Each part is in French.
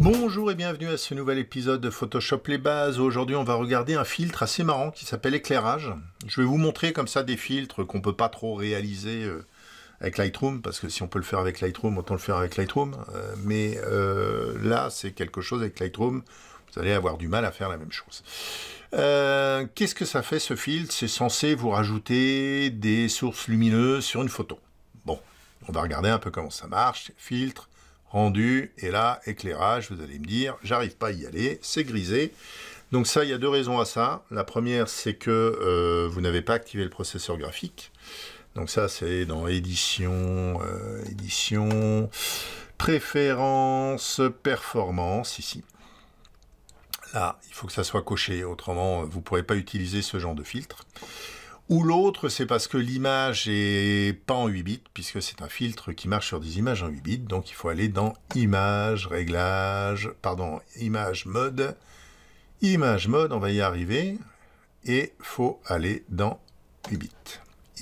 Bonjour et bienvenue à ce nouvel épisode de Photoshop les bases. Aujourd'hui on va regarder un filtre assez marrant qui s'appelle éclairage. Je vais vous montrer comme ça des filtres qu'on peut pas trop réaliser euh, avec Lightroom, parce que si on peut le faire avec Lightroom, autant le faire avec Lightroom. Euh, mais euh, là c'est quelque chose avec Lightroom, vous allez avoir du mal à faire la même chose. Qu'est-ce que ça fait ce filtre C'est censé vous rajouter des sources lumineuses sur une photo. Bon, on va regarder un peu comment ça marche. Filtre, rendu, et là, éclairage, vous allez me dire, j'arrive pas à y aller, c'est grisé. Donc ça, il y a deux raisons à ça. La première, c'est que euh, vous n'avez pas activé le processeur graphique. Donc ça, c'est dans édition, euh, édition, préférence, performance, ici. Là, il faut que ça soit coché, autrement, vous ne pourrez pas utiliser ce genre de filtre ou l'autre, c'est parce que l'image est pas en 8 bits, puisque c'est un filtre qui marche sur des images en 8 bits, donc il faut aller dans image réglage pardon, image Mode, image Mode, on va y arriver, et faut aller dans 8 bits,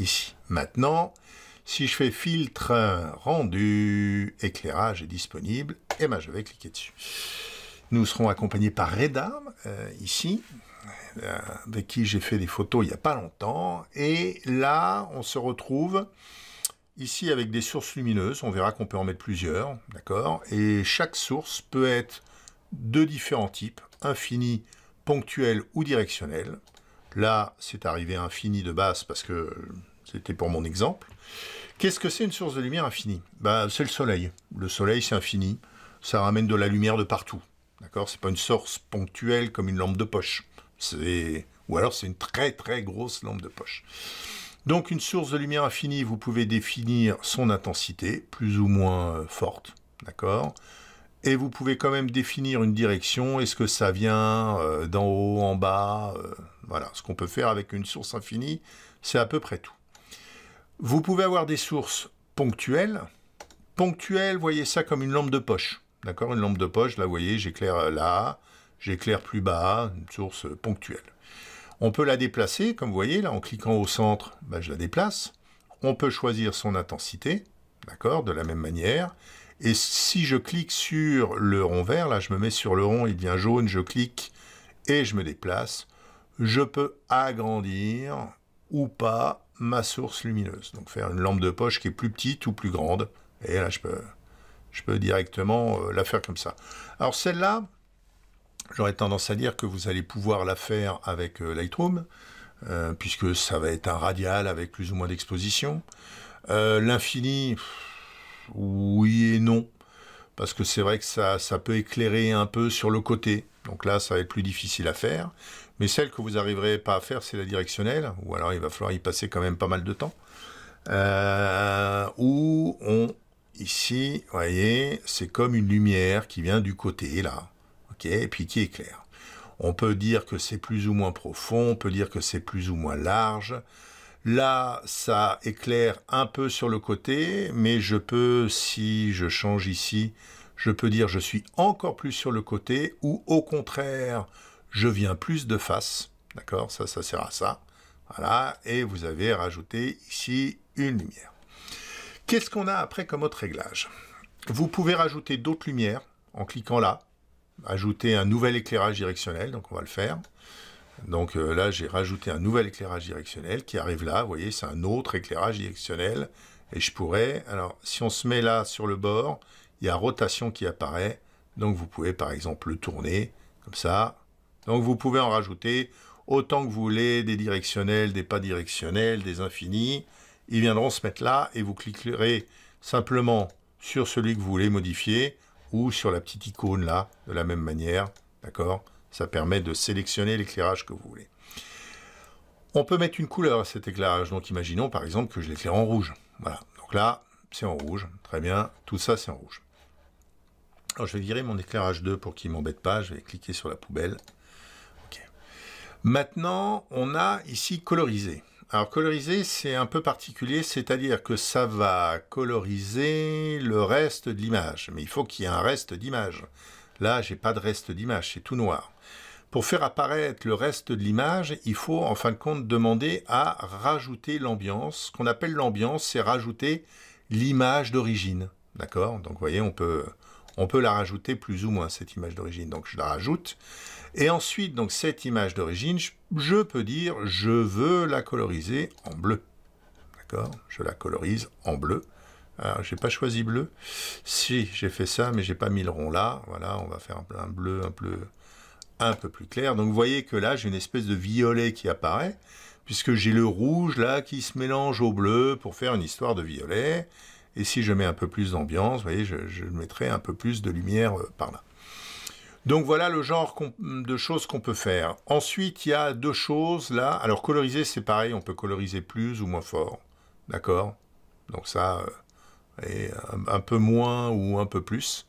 ici. Maintenant, si je fais Filtre, Rendu, Éclairage est disponible, et ben je vais cliquer dessus. Nous serons accompagnés par Redar, euh, ici, euh, avec qui j'ai fait des photos il n'y a pas longtemps. Et là, on se retrouve ici avec des sources lumineuses. On verra qu'on peut en mettre plusieurs, d'accord Et chaque source peut être de différents types, infini, ponctuel ou directionnel. Là, c'est arrivé infini de base parce que c'était pour mon exemple. Qu'est-ce que c'est une source de lumière infinie Bah, C'est le soleil. Le soleil, c'est infini. Ça ramène de la lumière de partout. D'accord n'est pas une source ponctuelle comme une lampe de poche. Ou alors c'est une très très grosse lampe de poche. Donc une source de lumière infinie, vous pouvez définir son intensité, plus ou moins euh, forte, d'accord et vous pouvez quand même définir une direction. Est-ce que ça vient euh, d'en haut, en bas euh, Voilà, ce qu'on peut faire avec une source infinie, c'est à peu près tout. Vous pouvez avoir des sources ponctuelles. Ponctuelles, voyez ça comme une lampe de poche. D'accord Une lampe de poche, là, vous voyez, j'éclaire là, J'éclaire plus bas, une source ponctuelle. On peut la déplacer, comme vous voyez, là, en cliquant au centre, ben, je la déplace. On peut choisir son intensité, d'accord, de la même manière. Et si je clique sur le rond vert, là, je me mets sur le rond, il devient jaune, je clique et je me déplace. Je peux agrandir ou pas ma source lumineuse. Donc faire une lampe de poche qui est plus petite ou plus grande. Et là, je peux, je peux directement euh, la faire comme ça. Alors celle-là, J'aurais tendance à dire que vous allez pouvoir la faire avec euh, Lightroom, euh, puisque ça va être un radial avec plus ou moins d'exposition. Euh, l'infini, oui et non, parce que c'est vrai que ça, ça peut éclairer un peu sur le côté. Donc là, ça va être plus difficile à faire. Mais celle que vous n'arriverez pas à faire, c'est la directionnelle, ou alors il va falloir y passer quand même pas mal de temps. Euh, où on, ici, vous voyez, c'est comme une lumière qui vient du côté, là et puis qui éclaire On peut dire que c'est plus ou moins profond, on peut dire que c'est plus ou moins large. Là, ça éclaire un peu sur le côté, mais je peux, si je change ici, je peux dire je suis encore plus sur le côté, ou au contraire, je viens plus de face. D'accord Ça, ça sert à ça. Voilà, et vous avez rajouté ici une lumière. Qu'est-ce qu'on a après comme autre réglage Vous pouvez rajouter d'autres lumières en cliquant là ajouter un nouvel éclairage directionnel, donc on va le faire. Donc euh, là, j'ai rajouté un nouvel éclairage directionnel qui arrive là. Vous voyez, c'est un autre éclairage directionnel. Et je pourrais... Alors, si on se met là sur le bord, il y a rotation qui apparaît. Donc, vous pouvez, par exemple, le tourner comme ça. Donc, vous pouvez en rajouter autant que vous voulez, des directionnels, des pas directionnels, des infinis. Ils viendront se mettre là et vous cliquerez simplement sur celui que vous voulez modifier ou sur la petite icône là, de la même manière, d'accord Ça permet de sélectionner l'éclairage que vous voulez. On peut mettre une couleur à cet éclairage, donc imaginons par exemple que je l'éclaire en rouge. Voilà, donc là, c'est en rouge, très bien, tout ça c'est en rouge. Alors je vais virer mon éclairage 2 pour qu'il ne m'embête pas, je vais cliquer sur la poubelle. Maintenant, on a ici colorisé. Alors coloriser, c'est un peu particulier, c'est-à-dire que ça va coloriser le reste de l'image. Mais il faut qu'il y ait un reste d'image. Là, j'ai pas de reste d'image, c'est tout noir. Pour faire apparaître le reste de l'image, il faut en fin de compte demander à rajouter l'ambiance. Ce qu'on appelle l'ambiance, c'est rajouter l'image d'origine. D'accord Donc vous voyez, on peut, on peut la rajouter plus ou moins, cette image d'origine. Donc je la rajoute. Et ensuite, donc cette image d'origine, je peux dire, je veux la coloriser en bleu. D'accord Je la colorise en bleu. Alors, j'ai pas choisi bleu. Si, j'ai fait ça, mais j'ai pas mis le rond là. Voilà, on va faire un bleu un peu, un peu plus clair. Donc, vous voyez que là, j'ai une espèce de violet qui apparaît, puisque j'ai le rouge là qui se mélange au bleu pour faire une histoire de violet. Et si je mets un peu plus d'ambiance, vous voyez, je, mettrai un peu plus de lumière euh, par là. Donc voilà le genre de choses qu'on peut faire. Ensuite, il y a deux choses là. Alors coloriser, c'est pareil, on peut coloriser plus ou moins fort. D'accord Donc ça, euh, un, peu moins ou un peu plus.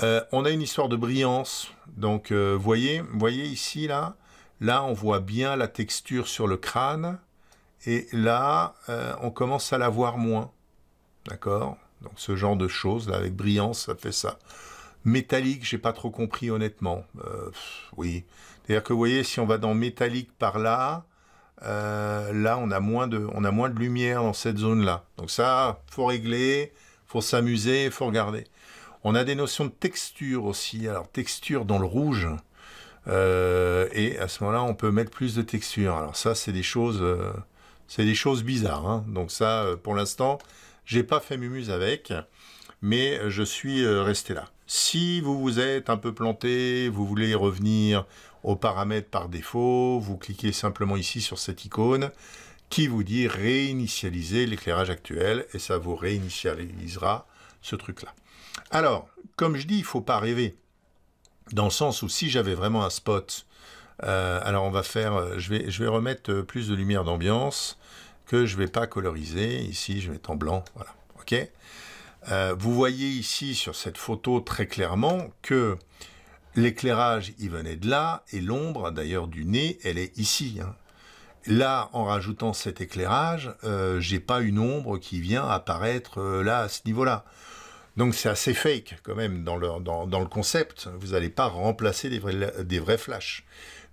Euh, on a une histoire de brillance. Donc vous voyez, voyez ici là, là on voit bien la texture sur le crâne. Et là, on commence à la voir moins. D'accord Donc ce genre de choses, là, avec brillance, ça fait ça. Métallique, j'ai pas trop compris honnêtement. Euh, oui. C'est-à-dire que vous voyez, si on va dans métallique par là, euh, là on a moins de, on a moins de lumière dans cette zone-là. Donc ça, faut régler, faut s'amuser, faut regarder. On a des notions de texture aussi. Alors texture dans le rouge. Euh, et à ce moment-là, on peut mettre plus de texture. Alors ça, c'est des choses, c'est des choses bizarres. Hein. Donc ça, pour l'instant, j'ai pas fait mumuse avec, mais je suis euh, resté là. Si vous vous êtes un peu planté, vous voulez revenir aux paramètres par défaut, vous cliquez simplement ici sur cette icône qui vous dit réinitialiser l'éclairage actuel et ça vous réinitialisera ce truc-là. Alors, comme je dis, il ne faut pas rêver. Dans le sens où si j'avais vraiment un spot, euh, alors on va faire, euh, je vais, je vais remettre plus de lumière d'ambiance que je ne vais pas coloriser. Ici, je vais être en blanc. Voilà. OK euh, Vous voyez ici sur cette photo très clairement que l'éclairage, il venait de là, et l'ombre, d'ailleurs, du nez, elle est ici. Hein. Là, en rajoutant cet éclairage, euh, j'ai pas une ombre qui vient apparaître euh, là, à ce niveau-là. Donc c'est assez fake quand même dans le, dans, le concept. Vous n'allez pas remplacer des vrais, des vrais flashs.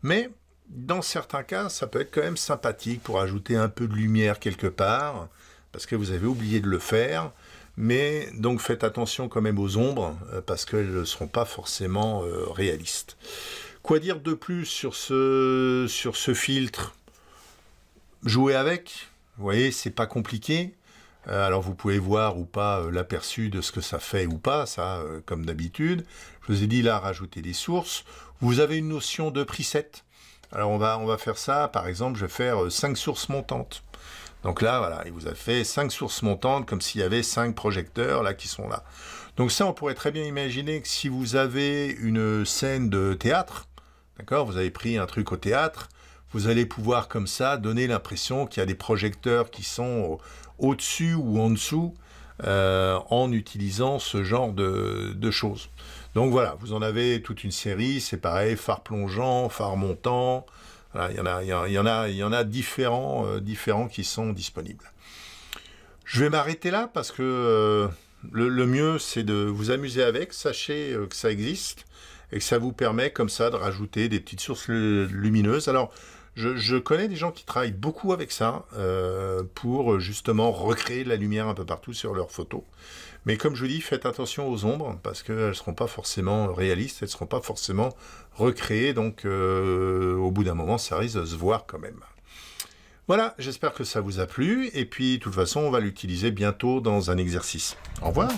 Mais dans certains cas, ça peut être quand même sympathique pour ajouter un peu de lumière quelque part, parce que vous avez oublié de le faire. Mais donc faites attention quand même aux ombres, euh, parce qu'elles ne seront pas forcément euh, réalistes. Quoi dire de plus sur ce, sur ce filtre Jouez avec, vous voyez, c'est pas compliqué. Euh, alors vous pouvez voir ou pas l'aperçu de ce que ça fait ou pas, ça comme d'habitude. Je vous ai dit là, rajouter des sources. Vous avez une notion de preset. Alors on va, on va faire ça, par exemple, je vais faire 5 euh, sources montantes. Donc là, voilà, il vous a fait 5 sources montantes, comme s'il y avait 5 projecteurs là qui sont là. Donc ça, on pourrait très bien imaginer que si vous avez une scène de théâtre, d'accord, vous avez pris un truc au théâtre, vous allez pouvoir comme ça donner l'impression qu'il y a des projecteurs qui sont au-dessus ou en dessous euh, en utilisant ce genre de choses. Donc voilà, vous en avez toute une série, c'est pareil, phare plongeant, phare montant, il, y en a, il, y en a, il y en a différents, euh, différents qui sont disponibles. Je vais m'arrêter là parce que euh, le, le, mieux c'est de vous amuser avec, sachez euh, que ça existe et que ça vous permet comme ça de rajouter des petites sources lumineuses. Alors, je, connais des gens qui travaillent beaucoup avec ça euh, pour euh, justement recréer de la lumière un peu partout sur leurs photos. Mais comme je vous dis, faites attention aux ombres parce qu'elles ne seront pas forcément réalistes, elles ne seront pas forcément recréées. Donc euh, au bout d'un moment, ça risque de se voir quand même. Voilà, j'espère que ça vous a plu. Et puis, de toute façon, on va l'utiliser bientôt dans un exercice. Au revoir